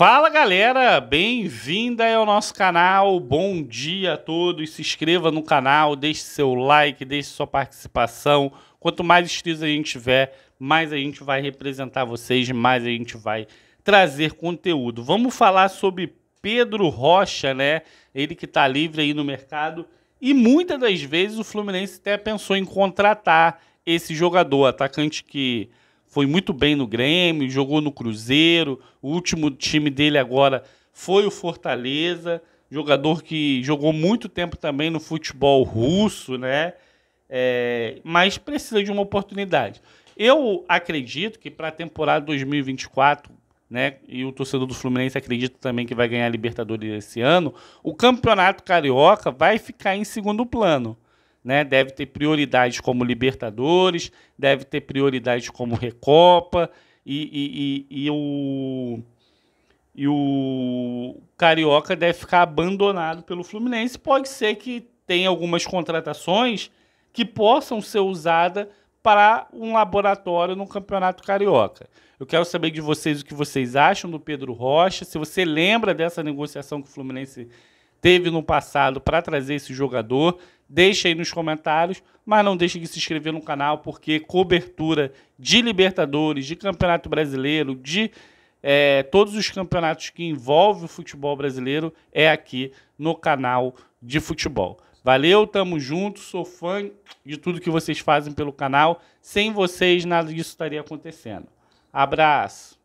Fala galera, bem-vinda ao nosso canal, bom dia a todos, se inscreva no canal, deixe seu like, deixe sua participação, quanto mais inscritos a gente tiver, mais a gente vai representar vocês, mais a gente vai trazer conteúdo. Vamos falar sobre Pedro Rocha, né, ele que está livre aí no mercado e muitas das vezes o Fluminense até pensou em contratar esse jogador, atacante que foi muito bem no Grêmio, jogou no Cruzeiro, o último time dele agora foi o Fortaleza, jogador que jogou muito tempo também no futebol russo, né? É, mas precisa de uma oportunidade. Eu acredito que para a temporada 2024, né, e o torcedor do Fluminense acredita também que vai ganhar a Libertadores esse ano, o Campeonato Carioca vai ficar em segundo plano né? Deve ter prioridades como Libertadores, deve ter prioridades como Recopa e, e, e, e o e o Carioca deve ficar abandonado pelo Fluminense. Pode ser que tenha algumas contratações que possam ser usadas para um laboratório no Campeonato Carioca. Eu quero saber de vocês o que vocês acham do Pedro Rocha, se você lembra dessa negociação que o Fluminense teve no passado para trazer esse jogador, deixe aí nos comentários, mas não deixe de se inscrever no canal, porque cobertura de Libertadores, de Campeonato Brasileiro, de é, todos os campeonatos que envolvem o futebol brasileiro é aqui no canal de futebol. Valeu, tamo junto, sou fã de tudo que vocês fazem pelo canal. Sem vocês, nada disso estaria acontecendo. Abraço!